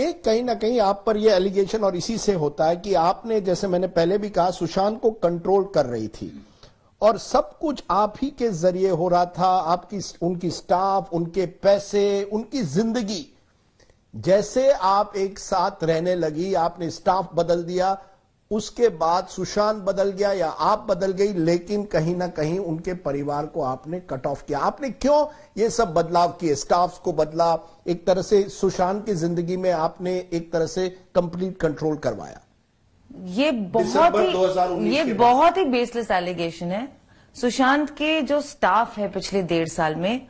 एक कहीं ना कहीं आप पर यह एलिगेशन और इसी से होता है कि आपने जैसे मैंने पहले भी कहा सुशांत को कंट्रोल कर रही थी और सब कुछ आप ही के जरिए हो रहा था आपकी उनकी स्टाफ उनके पैसे उनकी जिंदगी जैसे आप एक साथ रहने लगी आपने स्टाफ बदल दिया उसके बाद सुशांत बदल गया या आप बदल गई लेकिन कहीं ना कहीं उनके परिवार को आपने कट ऑफ किया आपने क्यों ये सब बदलाव किए स्टाफ को बदला एक तरह से सुशांत की जिंदगी में आपने एक तरह से कंप्लीट कंट्रोल करवाया ये बहुत ही ये बहुत ही बेसलेस एलिगेशन है सुशांत के जो स्टाफ है पिछले डेढ़ साल में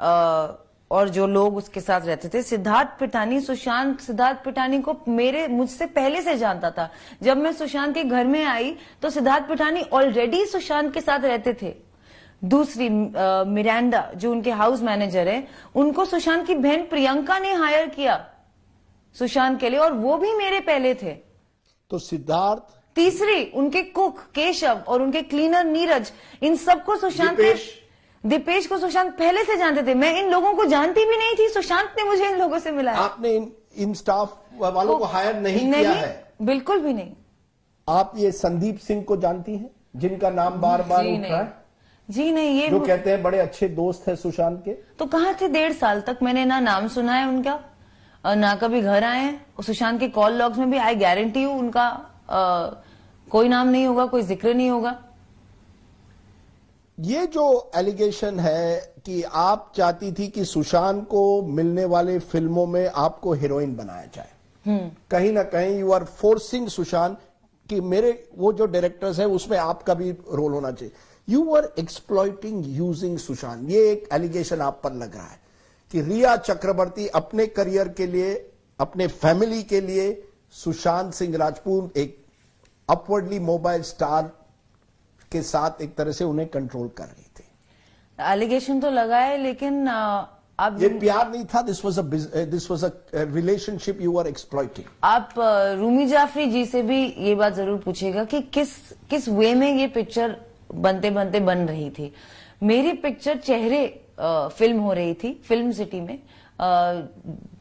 आ, और जो लोग उसके साथ रहते थे सिद्धार्थ पिठानी सुशांत सिद्धार्थ पिठानी को मेरे मुझसे पहले से जानता था जब मैं सुशांत के घर में आई तो सिद्धार्थ पिटानी ऑलरेडी सुशांत के साथ रहते थे दूसरी मिरांडा जो उनके हाउस मैनेजर है उनको सुशांत की बहन प्रियंका ने हायर किया सुशांत के लिए और वो भी मेरे पहले थे तो सिद्धार्थ तीसरी उनके कुक केशव और उनके क्लीनर नीरज इन सबको सुशांत ने दीपेश को सुशांत पहले से जानते थे मैं इन लोगों को जानती भी नहीं थी सुशांत ने मुझे इन लोगों से मिलाया आपने इन, इन स्टाफ वालों को हायर नहीं, नहीं किया है बिल्कुल भी नहीं आप ये संदीप सिंह को जानती हैं जिनका नाम बार बार उठ रहा है जी नहीं ये जो कहते हैं बड़े अच्छे दोस्त हैं सुशांत के तो कहा थे डेढ़ साल तक मैंने ना नाम सुना है उनका ना कभी घर आए सुशांत के कॉल लॉग्स में भी आई गारंटी हूँ उनका आ, कोई नाम नहीं होगा कोई जिक्र नहीं होगा ये जो एलिगेशन है कि आप चाहती थी कि सुशांत को मिलने वाले फिल्मों में आपको हीरोइन बनाया जाए हम्म। कहीं ना कहीं यू आर फोर्सिंग सुशांत कि मेरे वो जो डायरेक्टर्स हैं उसमें आपका भी रोल होना चाहिए you are exploiting using Sushant ये एक एलिगेशन आप पर लग रहा है कि रिया चक्रवर्ती अपने करियर के लिए अपने फैमिली के लिए सुशांत सिंह राजपूत एक अपवर्डली मोबाइल स्टार के साथ एक तरह से उन्हें कंट्रोल कर रही थी एलिगेशन तो लगा है लेकिन अब ये प्यार नहीं था this was eh, eh, uh this was a relationship you are exploiting आप रूमी जाफरी जी से भी ये बात जरूर पूछेगा कि किस किस वे में ये पिक्चर बनते बनते बन रही थी मेरी पिक्चर चेहरे फिल्म हो रही थी फिल्म सिटी में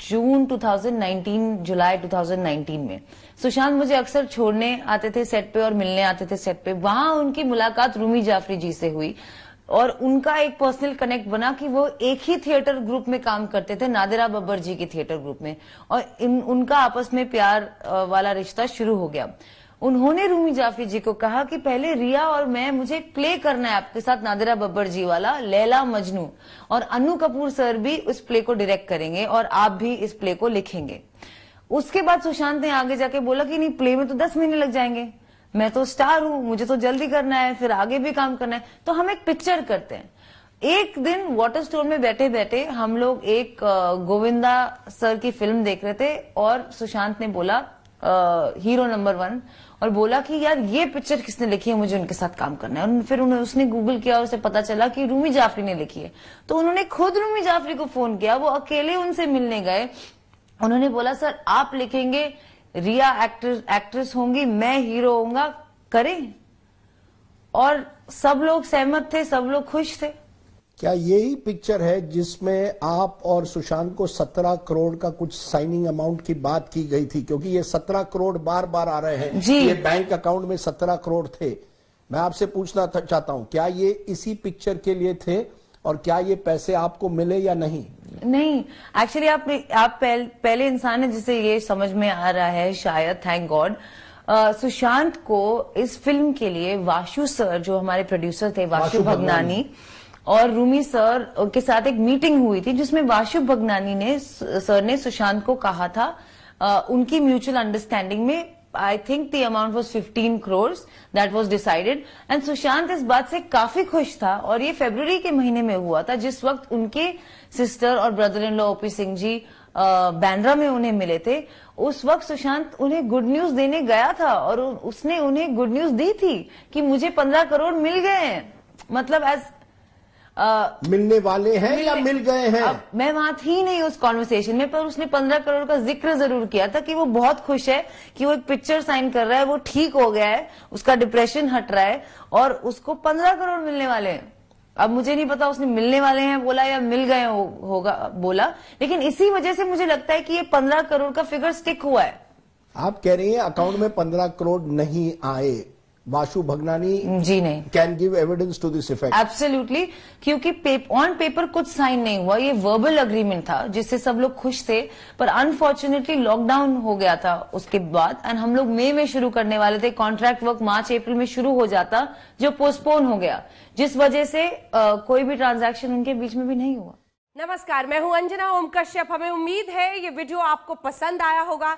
जून 2019 जुलाई 2019 में सुशांत मुझे अक्सर छोड़ने आते थे सेट पे और मिलने आते थे सेट पे वहां उनकी मुलाकात रूमी जाफरी जी से हुई और उनका एक पर्सनल कनेक्ट बना कि वो एक ही थिएटर ग्रुप में काम करते थे नादिरा बब्बर जी के थिएटर ग्रुप में और इन, उनका आपस में प्यार वाला रिश्ता शुरू हो गया उन्होंने रूमी जाफी जी को कहा कि पहले रिया और मैं मुझे प्ले करना है आपके साथ नादिरा बब्बर जी वाला लैला मजनू और अनु कपूर सर भी उस प्ले को डायरेक्ट करेंगे और आप भी इस प्ले को लिखेंगे उसके बाद सुशांत ने आगे जाके बोला कि नहीं प्ले में तो दस महीने लग जाएंगे मैं तो स्टार हूं मुझे तो जल्दी करना है फिर आगे भी काम करना है तो हम एक पिक्चर करते हैं एक दिन वाटर स्टोन में बैठे बैठे हम लोग एक गोविंदा सर की फिल्म देख रहे थे और सुशांत ने बोला हीरो नंबर वन और बोला कि यार ये पिक्चर किसने लिखी है मुझे उनके साथ काम करना है और फिर उन्हें उसने गूगल किया और उसे पता चला कि रूमी जाफरी ने लिखी है तो उन्होंने खुद रूमी जाफरी को फोन किया वो अकेले उनसे मिलने गए उन्होंने बोला सर आप लिखेंगे रिया एक्टर एक्ट्रेस होंगी मैं हीरो होऊंगा करें और सब लोग सहमत थे सब लोग खुश थे क्या यही पिक्चर है जिसमें आप और सुशांत को सत्रह करोड़ का कुछ साइनिंग अमाउंट की बात की गई थी क्योंकि ये सत्रह करोड़ बार बार आ रहे हैं जी। ये बैंक अकाउंट में सत्रह करोड़ थे मैं आपसे पूछना चाहता हूँ क्या ये इसी पिक्चर के लिए थे और क्या ये पैसे आपको मिले या नहीं नहीं एक्चुअली आप आप पहल, पहले इंसान है जिसे ये समझ में आ रहा है शायद थैंक गॉड सुशांत को इस फिल्म के लिए वाशु सर जो हमारे प्रोड्यूसर थे वाशु, वाशु भगनानी, भगनानी और रूमी सर के साथ एक मीटिंग हुई थी जिसमें वाशु भगनानी ने सर ने सुशांत को कहा था आ, उनकी म्यूचुअल अंडरस्टैंडिंग में I think the amount was fifteen crore that was decided and Sushant इस बात से काफी खुश था और ये फेबर के महीने में हुआ था जिस वक्त उनके सिस्टर और brother in law OP Singh ji Bandra में उन्हें मिले थे उस वक्त सुशांत उन्हें गुड न्यूज देने गया था और उसने उन्हें गुड न्यूज दी थी कि मुझे पंद्रह करोड़ मिल गए मतलब एज आ, मिलने वाले हैं मिलने, या मिल गए हैं मैं वहां थी नहीं उस कॉन्वर्सेशन में पर उसने पंद्रह करोड़ का जिक्र जरूर किया था कि वो बहुत खुश है कि वो एक पिक्चर साइन कर रहा है वो ठीक हो गया है उसका डिप्रेशन हट रहा है और उसको पंद्रह करोड़ मिलने वाले हैं अब मुझे नहीं पता उसने मिलने वाले हैं बोला या मिल गए हो, होगा बोला लेकिन इसी वजह से मुझे लगता है कि ये पंद्रह करोड़ का फिगर स्टिक हुआ है आप कह रही हैं अकाउंट में पंद्रह करोड़ नहीं आए Mashu भगनानी जी ने can give evidence to this effect absolutely क्योंकि ऑन पेपर कुछ साइन नहीं हुआ ये वर्बल अग्रीमेंट था जिससे सब लोग खुश थे पर अनफॉर्चुनेटली लॉकडाउन हो गया था उसके बाद एंड हम लोग मई में शुरू करने वाले थे कॉन्ट्रैक्ट वर्क मार्च अप्रैल में शुरू हो जाता जो पोस्टपोन हो गया जिस वजह से आ, कोई भी ट्रांजेक्शन उनके बीच में भी नहीं हुआ नमस्कार मैं हूं अंजना ओम कश्यप हमें उम्मीद है ये वीडियो आपको पसंद आया होगा